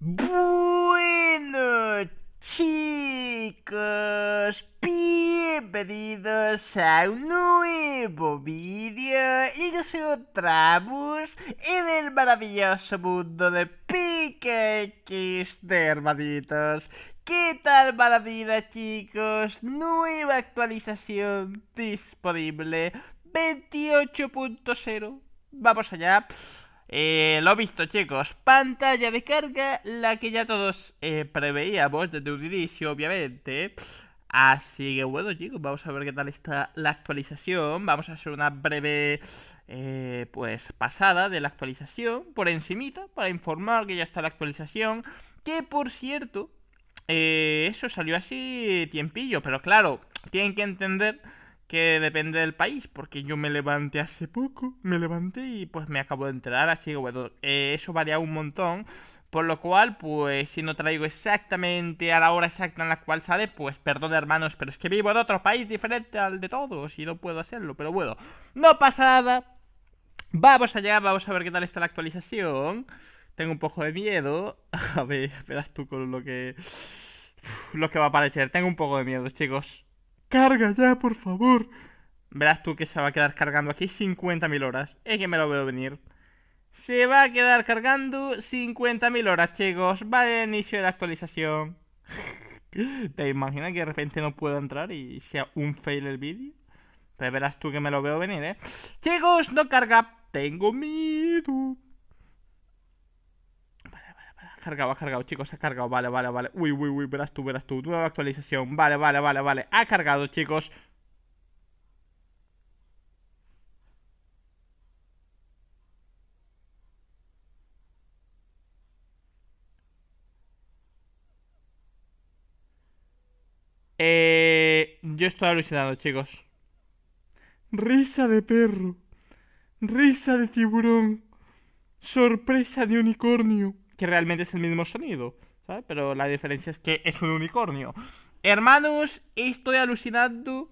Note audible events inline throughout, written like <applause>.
Bueno, chicos, bienvenidos a un nuevo vídeo y yo soy Trabus en el maravilloso mundo de PKX de hermanitos. ¿Qué tal maravilla chicos? Nueva actualización disponible 28.0. Vamos allá. Eh, lo visto, chicos. Pantalla de carga, la que ya todos eh, preveíamos desde un inicio, obviamente. Así que bueno, chicos, vamos a ver qué tal está la actualización. Vamos a hacer una breve, eh, pues, pasada de la actualización por encimita para informar que ya está la actualización. Que, por cierto, eh, eso salió así tiempillo, pero claro, tienen que entender que depende del país, porque yo me levanté hace poco, me levanté y pues me acabo de enterar, así que bueno, eh, eso varía un montón. Por lo cual, pues si no traigo exactamente a la hora exacta en la cual sale, pues perdón hermanos, pero es que vivo en otro país diferente al de todos y no puedo hacerlo, pero bueno, no pasa nada. Vamos allá, vamos a ver qué tal está la actualización. Tengo un poco de miedo. <laughs> A ver, esperas tú con lo que... Lo que va a aparecer. Tengo un poco de miedo, chicos. Carga ya, por favor. Verás tú que se va a quedar cargando aquí 50.000 horas. Es que me lo veo venir. Se va a quedar cargando 50.000 horas, chicos. Va de inicio de la actualización. <laughs> ¿Te imaginas que de repente no puedo entrar y sea un fail el vídeo? Pues verás tú que me lo veo venir, ¿eh? Chicos, no carga. Tengo miedo. Ha cargado, ha cargado, chicos, ha cargado, vale, vale, vale Uy, uy, uy, verás tú, verás tú, nueva actualización Vale, vale, vale, vale, ha cargado, chicos Eh, yo estoy alucinado, chicos. Risa de perro. Risa de tiburón. Sorpresa de unicornio que realmente es el mismo sonido, ¿sabes? Pero la diferencia es que es un unicornio. Hermanos, estoy alucinando.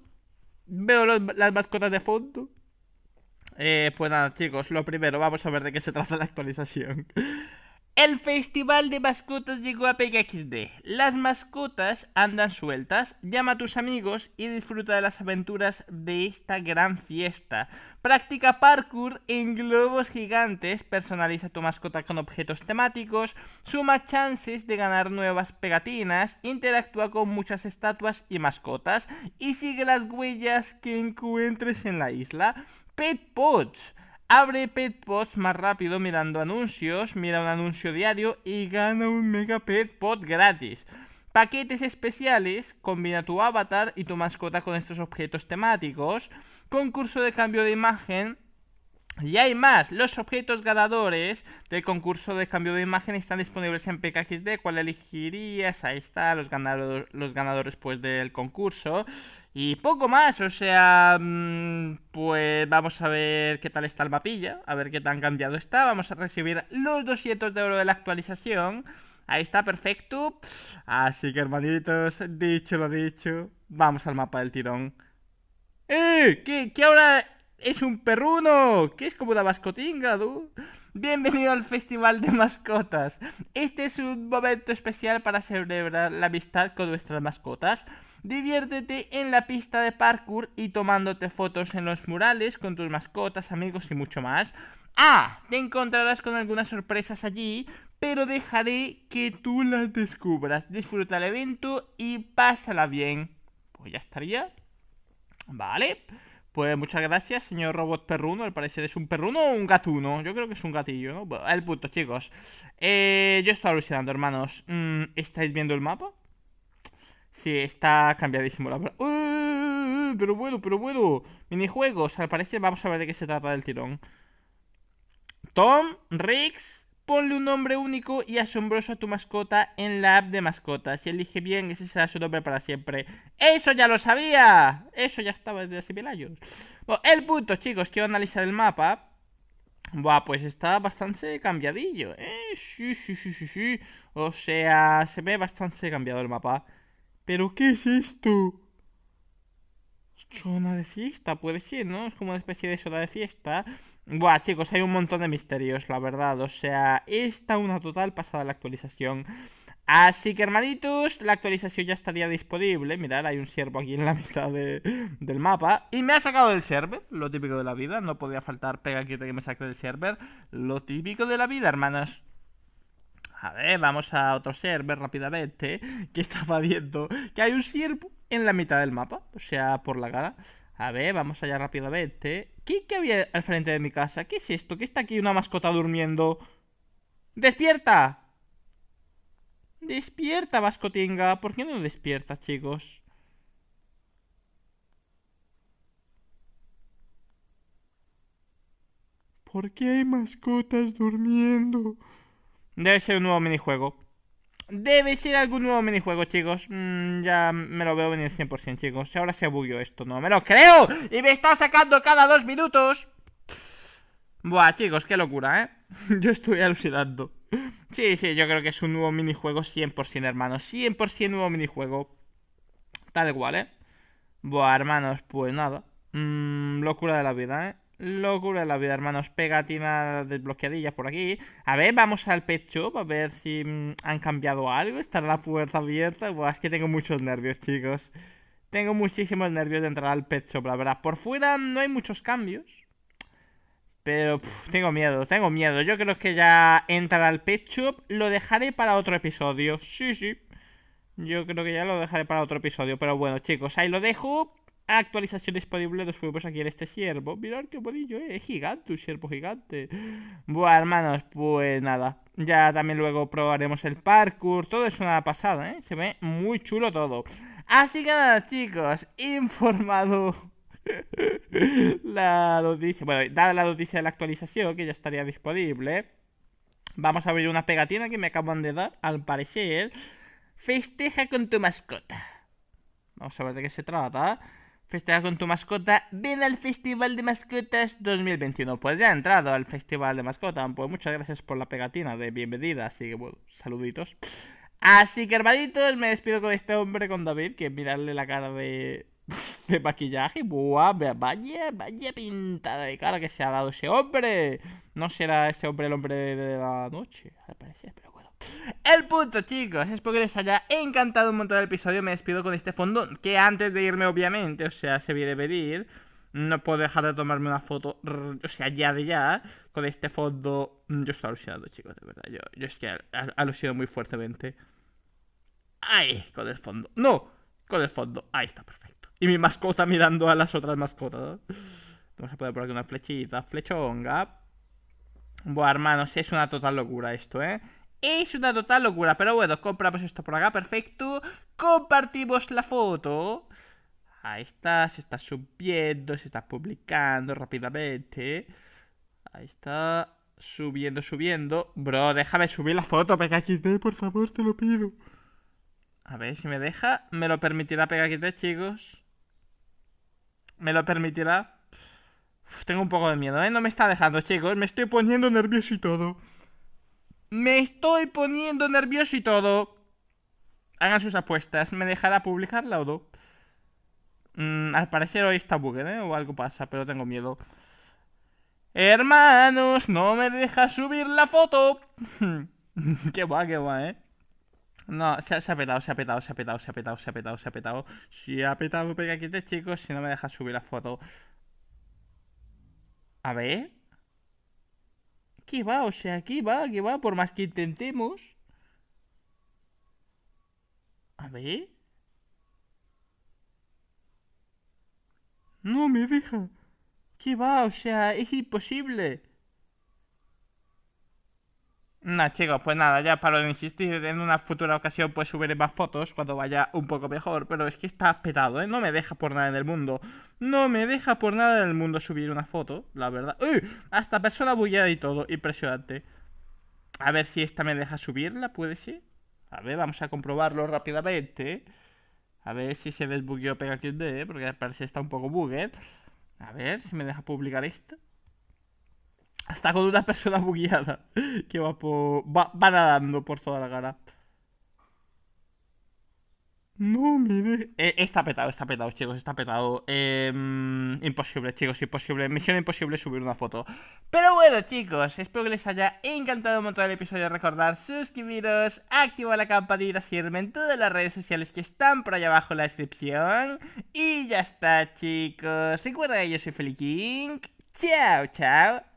Veo las mascotas de fondo. Eh, pues nada, chicos, lo primero, vamos a ver de qué se trata la actualización. El Festival de Mascotas llegó a pxD Las mascotas andan sueltas, llama a tus amigos y disfruta de las aventuras de esta gran fiesta. Practica parkour en globos gigantes, personaliza tu mascota con objetos temáticos, suma chances de ganar nuevas pegatinas, interactúa con muchas estatuas y mascotas y sigue las huellas que encuentres en la isla. Pet Pots Abre Petpods más rápido mirando anuncios, mira un anuncio diario y gana un Mega Petpod gratis. Paquetes especiales, combina tu avatar y tu mascota con estos objetos temáticos. Concurso de cambio de imagen, y hay más, los objetos ganadores del concurso de cambio de imágenes están disponibles en PKXD, ¿cuál elegirías? Ahí está, los, los ganadores pues del concurso. Y poco más, o sea, mm, pues vamos a ver qué tal está el mapilla, a ver qué tan cambiado está. Vamos a recibir los 200 de oro de la actualización. Ahí está, perfecto. Así que hermanitos, dicho lo dicho, vamos al mapa del tirón. ¡Eh! ¿Qué, qué es un perruno, que es como una mascotinga, Bienvenido al Festival de Mascotas. Este es un momento especial para celebrar la amistad con nuestras mascotas. Diviértete en la pista de parkour y tomándote fotos en los murales con tus mascotas, amigos y mucho más. Ah, te encontrarás con algunas sorpresas allí, pero dejaré que tú las descubras. Disfruta el evento y pásala bien. Pues ya estaría. Vale. Pues muchas gracias, señor robot perruno. Al parecer es un perruno o un gatuno. Yo creo que es un gatillo, ¿no? el punto, chicos. Eh, yo estoy alucinando, hermanos. Mm, ¿Estáis viendo el mapa? Sí, está cambiadísimo la ¡Eh! Pero bueno, pero bueno. Minijuegos. Al parecer vamos a ver de qué se trata del tirón. Tom, Riggs, Ponle un nombre único y asombroso a tu mascota en la app de mascotas. Si elige bien, ese será su nombre para siempre. ¡Eso ya lo sabía! Eso ya estaba desde hace mil años. Bueno, el punto, chicos, quiero analizar el mapa. Buah, pues está bastante cambiadillo, ¿eh? Sí, sí, sí, sí, sí. O sea, se ve bastante cambiado el mapa. ¿Pero qué es esto? Zona de fiesta, puede ser, ¿no? Es como una especie de zona de fiesta. Buah, chicos, hay un montón de misterios, la verdad. O sea, está una total pasada la actualización. Así que, hermanitos, la actualización ya estaría disponible. Mirad, hay un ciervo aquí en la <laughs> mitad del mapa. Y me ha sacado del server, lo típico de la vida. No podía faltar pega aquí que me saque del server. Lo típico de la vida, hermanas. A ver, vamos a otro server rápidamente. Que <laughs> estaba viendo que hay un ciervo en la mitad del mapa. O sea, por la cara. A ver, vamos allá rápidamente. ¿Qué, ¿Qué había al frente de mi casa? ¿Qué es esto? ¿Qué está aquí una mascota durmiendo? ¡Despierta! ¡Despierta, mascotinga! ¿Por qué no despierta, chicos? ¿Por qué hay mascotas durmiendo? Debe ser un nuevo minijuego. Debe ser algún nuevo minijuego, chicos. Mm, ya me lo veo venir 100%, chicos. Ahora se aburrió esto, no me lo creo. Y me está sacando cada dos minutos. Buah, chicos, qué locura, ¿eh? <laughs> Yo estoy alucinando. Sí, sí, yo creo que es un nuevo minijuego 100%, hermanos. 100% nuevo minijuego. Tal cual, ¿eh? Buah, hermanos, pues nada. Mmm, locura de la vida, ¿eh? Locura de la vida, hermanos. Pegatinas desbloqueadillas por aquí. A ver, vamos al pet shop a ver si mm, han cambiado algo. Estará la puerta abierta. es que tengo muchos nervios, chicos. Tengo muchísimos nervios de entrar al pet shop, la verdad. Por fuera no hay muchos cambios. Pero tengo miedo, tengo miedo. Yo creo que ya entrar al pet shop lo dejaré para otro episodio. Sí, sí. Yo creo que ya lo dejaré para otro episodio. Pero bueno, chicos, ahí lo dejo actualización disponible de los aquí en este siervo. Mirad qué bonillo, eh, es gigante, un siervo gigante. Bueno, hermanos, pues nada. Ya también luego probaremos el parkour. Todo es una pasada, ¿eh? Se ve muy chulo todo. Así que nada, chicos, informado <laughs> la noticia. Bueno, dada la noticia de la actualización, que ya estaría disponible. Vamos a abrir una pegatina que me acaban de dar, al parecer. Festeja con tu mascota. Vamos a ver de qué se trata. Festival con tu mascota, ven al Festival de Mascotas 2021. Pues ya he entrado al Festival de Mascotas. Pues muchas gracias por la pegatina de bienvenida. Así que, bueno, saluditos. Así que, hermanitos, me despido con este hombre, con David, que mirarle la cara de, <laughs> de maquillaje. Buah, vaya, vaya pintada de cara que se ha dado ese hombre. No será ese hombre el hombre de la noche, al parecer, pero el punto, chicos, es porque les haya encantado un montón el episodio. Me despido con este fondo, que antes de irme, obviamente, o sea, se viene pedir. No puedo dejar de tomarme una foto, o sea, ya de ya, con este fondo. Yo estoy alucinado, chicos, de verdad. Yo, es que alucino muy fuertemente. ¡Ay! Con el fondo. ¡No! Con el fondo. Ahí está, perfecto. Y mi mascota mirando a las otras mascotas. Vamos a poner aquí una flechita. Flechonga. Buah, hermanos, es una total locura esto, ¿eh? Es una total locura, pero bueno, compramos esto por acá, perfecto. Compartimos la foto. Ahí está, se está subiendo, se está publicando rápidamente. Ahí está, subiendo, subiendo. Bro, déjame subir la foto, PKXD, por favor, te lo pido. A ver si me deja. ¿Me lo permitirá PKXD, chicos? ¿Me lo permitirá? tengo un poco de miedo, ¿eh? No me está dejando, chicos. Me estoy poniendo nervioso y todo. Me estoy poniendo nervioso y todo. Hagan sus apuestas. ¿Me dejará publicarla o no? Mm, al parecer hoy está bugue, ¿eh? O algo pasa, pero tengo miedo. Hermanos, no me deja subir la foto. <laughs> qué guay, qué guay, ¿eh? No, se, ha petado, se ha petado, se ha petado, se ha petado, se ha petado, se ha petado. Si ha petado, pega chicos, si no me deja subir la foto. A ver que va, o sea, que va, que va, por más que intentemos. A ver. No me deja. Que va, o sea, es imposible. Nah, chicos, pues nada, ya para de insistir. En una futura ocasión, pues subiré más fotos cuando vaya un poco mejor. Pero es que está petado, ¿eh? No me deja por nada en el mundo. No me deja por nada en el mundo subir una foto, la verdad. ¡Uy! Hasta persona bullada y todo. Impresionante. A ver si esta me deja subirla, puede ser. A ver, vamos a comprobarlo rápidamente. ¿eh? A ver si se desbugueó de ¿eh? porque parece que está un poco bugged. A ver si me deja publicar esto. Está con una persona bugueada que va por. Va, nadando por toda la cara. No, mire. Eh, está petado, está petado, chicos, está petado. Em, imposible, chicos, imposible. Misión imposible subir una foto. Pero bueno, chicos, espero que les haya encantado Montar el episodio. Recordar suscribiros, Activa la campanita, seguirme en todas las redes sociales que están por allá abajo en la descripción. Y ya está, chicos. Recuerda que yo soy Feliking. Chao, chao.